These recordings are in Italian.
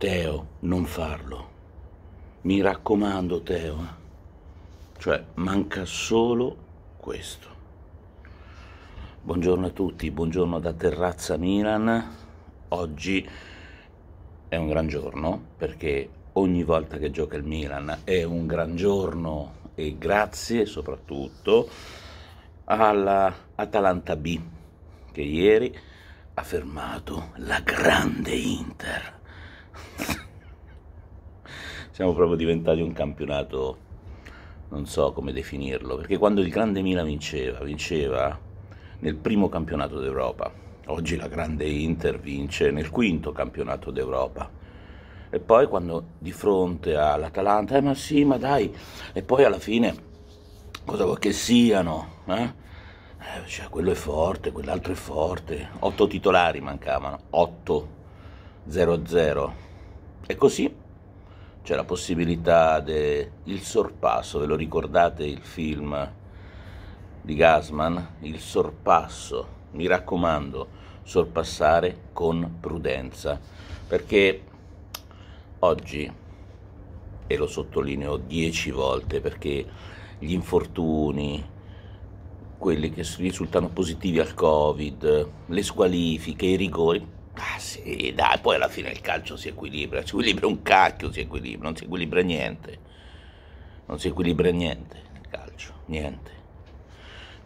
Teo, non farlo. Mi raccomando, Teo. Eh. Cioè, manca solo questo. Buongiorno a tutti, buongiorno da Terrazza Milan. Oggi è un gran giorno perché ogni volta che gioca il Milan è un gran giorno e grazie soprattutto alla Atalanta B che ieri ha fermato la grande Inter Siamo proprio diventati un campionato, non so come definirlo, perché quando il Grande Milan vinceva, vinceva nel primo campionato d'Europa, oggi la Grande Inter vince nel quinto campionato d'Europa. E poi quando di fronte all'Atalanta, eh ma sì, ma dai, e poi alla fine cosa vuoi che siano? Eh? Eh, cioè, quello è forte, quell'altro è forte. Otto titolari mancavano, 8-0-0. E così c'è la possibilità del sorpasso, ve lo ricordate il film di Gasman? Il sorpasso, mi raccomando, sorpassare con prudenza, perché oggi, e lo sottolineo dieci volte, perché gli infortuni, quelli che risultano positivi al Covid, le squalifiche, i rigori, Ah sì, dai, poi alla fine il calcio si equilibra, si equilibra un cacchio, si equilibra, non si equilibra niente. Non si equilibra niente il calcio, niente.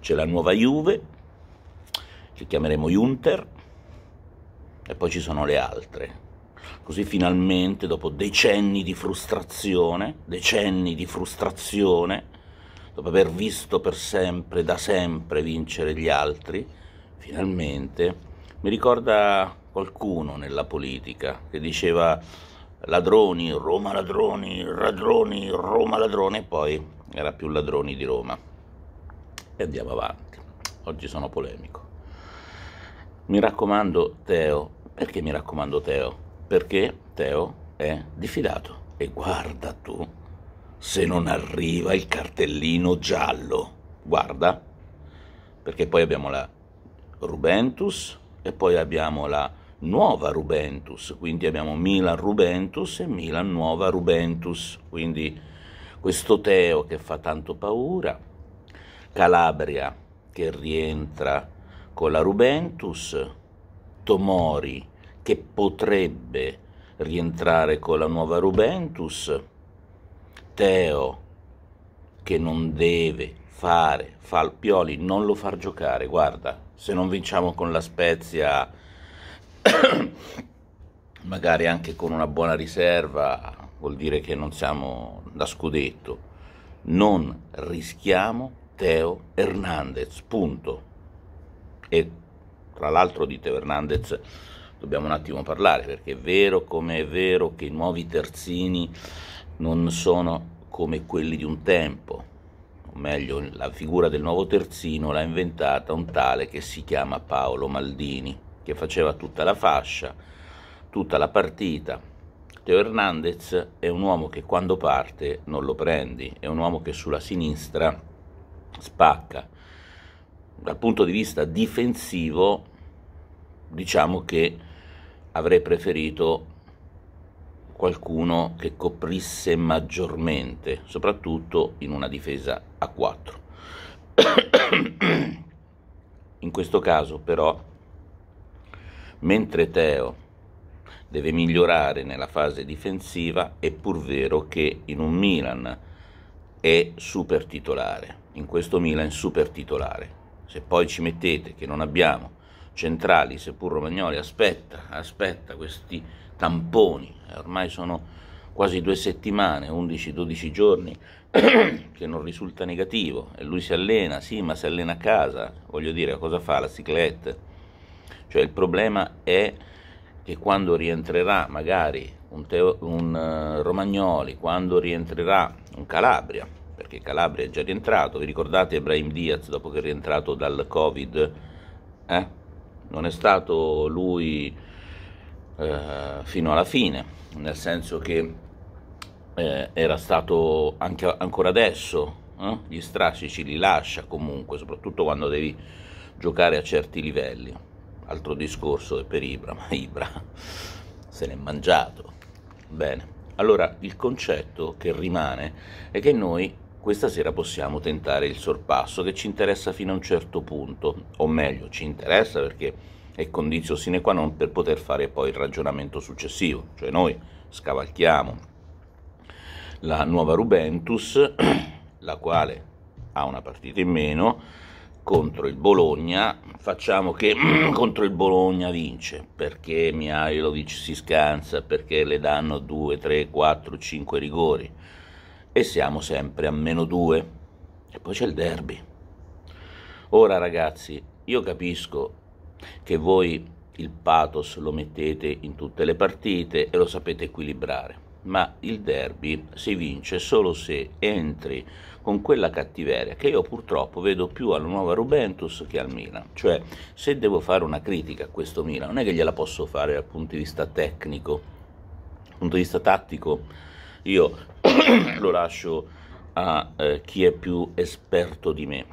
C'è la nuova Juve, che chiameremo Junter, e poi ci sono le altre. Così finalmente, dopo decenni di frustrazione, decenni di frustrazione, dopo aver visto per sempre, da sempre vincere gli altri, finalmente mi ricorda qualcuno nella politica che diceva ladroni, Roma ladroni, ladroni, Roma ladrone e poi era più ladroni di Roma. E andiamo avanti. Oggi sono polemico. Mi raccomando Teo, perché mi raccomando Teo? Perché Teo è diffidato e guarda tu se non arriva il cartellino giallo. Guarda, perché poi abbiamo la Rubentus, e poi abbiamo la nuova Rubentus, quindi abbiamo Milan Rubentus e Milan nuova Rubentus, quindi questo Teo che fa tanto paura, Calabria che rientra con la Rubentus, Tomori che potrebbe rientrare con la nuova Rubentus, Teo che non deve fare Falpioli, non lo far giocare, guarda, se non vinciamo con la Spezia, magari anche con una buona riserva, vuol dire che non siamo da scudetto. Non rischiamo Teo Hernandez, punto. E tra l'altro di Teo Hernandez dobbiamo un attimo parlare, perché è vero come è vero che i nuovi terzini non sono come quelli di un tempo, o meglio la figura del nuovo terzino l'ha inventata un tale che si chiama Paolo Maldini, che faceva tutta la fascia, tutta la partita. Teo Hernandez è un uomo che quando parte non lo prendi, è un uomo che sulla sinistra spacca. Dal punto di vista difensivo diciamo che avrei preferito qualcuno che coprisse maggiormente, soprattutto in una difesa a 4. in questo caso però, mentre Teo deve migliorare nella fase difensiva, è pur vero che in un Milan è super titolare, in questo Milan super titolare. Se poi ci mettete che non abbiamo centrali, seppur romagnoli, aspetta, aspetta questi tamponi, ormai sono quasi due settimane, 11-12 giorni, che non risulta negativo e lui si allena, sì, ma si allena a casa, voglio dire, cosa fa la ciclette? Cioè il problema è che quando rientrerà magari un, teo, un uh, Romagnoli, quando rientrerà un Calabria, perché Calabria è già rientrato, vi ricordate Ibrahim Diaz dopo che è rientrato dal Covid? Eh? non è stato lui eh, fino alla fine, nel senso che eh, era stato anche, ancora adesso, eh? gli strascici li lascia comunque, soprattutto quando devi giocare a certi livelli. Altro discorso è per Ibra, ma Ibra se l'è mangiato. Bene, allora il concetto che rimane è che noi questa sera possiamo tentare il sorpasso che ci interessa fino a un certo punto, o meglio, ci interessa perché è condizio sine qua non per poter fare poi il ragionamento successivo, cioè noi scavalchiamo la nuova Rubentus, la quale ha una partita in meno contro il Bologna, facciamo che contro il Bologna vince, perché Mihailovic si scansa, perché le danno 2, 3, 4, 5 rigori e siamo sempre a meno 2. E poi c'è il derby. Ora ragazzi, io capisco che voi il pathos lo mettete in tutte le partite e lo sapete equilibrare, ma il derby si vince solo se entri con quella cattiveria che io purtroppo vedo più alla nuova Juventus che al Milan. Cioè, se devo fare una critica a questo Milan, non è che gliela posso fare dal punto di vista tecnico, dal punto di vista tattico. Io lo lascio a eh, chi è più esperto di me.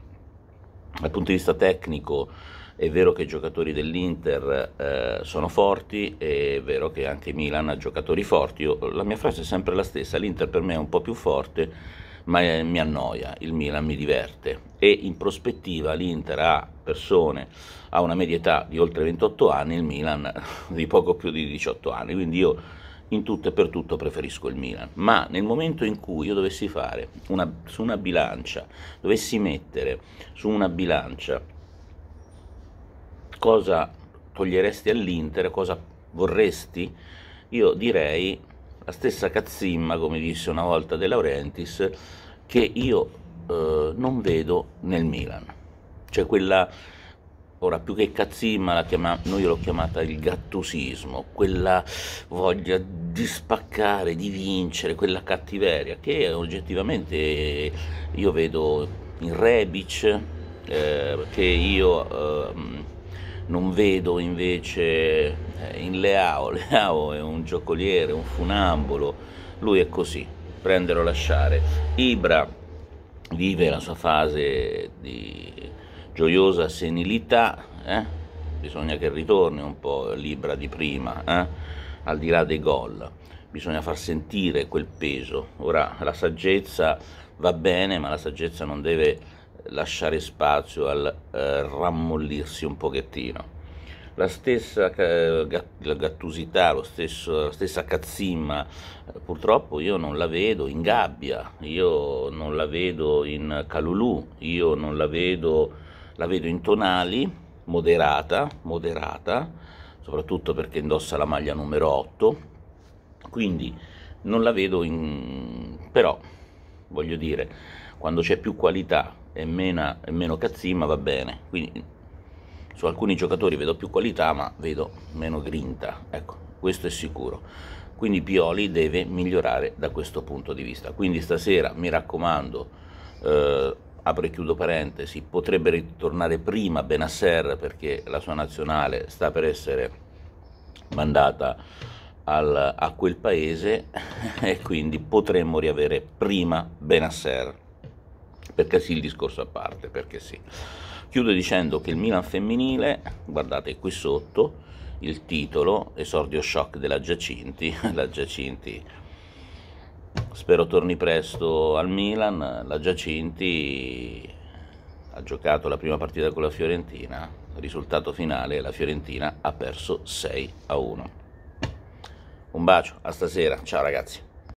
Dal punto di vista tecnico è vero che i giocatori dell'Inter eh, sono forti, è vero che anche Milan ha giocatori forti, Io, la mia frase è sempre la stessa, l'Inter per me è un po' più forte ma eh, mi annoia, il Milan mi diverte e in prospettiva l'Inter ha persone a una media età di oltre 28 anni, il Milan di poco più di 18 anni, quindi io in tutto e per tutto preferisco il Milan, ma nel momento in cui io dovessi fare una, su una bilancia, dovessi mettere su una bilancia cosa toglieresti all'Inter, cosa vorresti, io direi la stessa cazzimma, come disse una volta De Laurentiis, che io eh, non vedo nel Milan. Cioè quella Ora, più che cazzimma, la chiama... noi l'ho chiamata il gattosismo, quella voglia di spaccare, di vincere, quella cattiveria che oggettivamente io vedo in Rebic, eh, che io eh, non vedo invece eh, in Leao. Leao è un giocoliere, un funambolo, lui è così, prendere o lasciare. Ibra vive la sua fase di gioiosa senilità, eh? bisogna che ritorni un po' Libra di prima, eh? al di là dei gol, bisogna far sentire quel peso. Ora la saggezza va bene, ma la saggezza non deve lasciare spazio al eh, rammollirsi un pochettino. La stessa la gattusità, stesso, la stessa cazzimma, eh, purtroppo io non la vedo in gabbia, io non la vedo in calulù, io non la vedo la vedo in tonali, moderata, moderata, soprattutto perché indossa la maglia numero 8, quindi non la vedo in... però, voglio dire, quando c'è più qualità e meno, e meno cazzima va bene, quindi su alcuni giocatori vedo più qualità ma vedo meno grinta, ecco, questo è sicuro. Quindi Pioli deve migliorare da questo punto di vista. Quindi stasera mi raccomando... Eh, apro e chiudo parentesi, potrebbe ritornare prima Benasser perché la sua nazionale sta per essere mandata al, a quel paese e quindi potremmo riavere prima Benasser. Perché sì, il discorso a parte, perché sì. Chiudo dicendo che il Milan femminile, guardate qui sotto, il titolo, esordio shock della Giacinti, la Giacinti Spero torni presto al Milan. La Giacinti ha giocato la prima partita con la Fiorentina. Risultato finale: la Fiorentina ha perso 6 a 1. Un bacio, a stasera. Ciao ragazzi.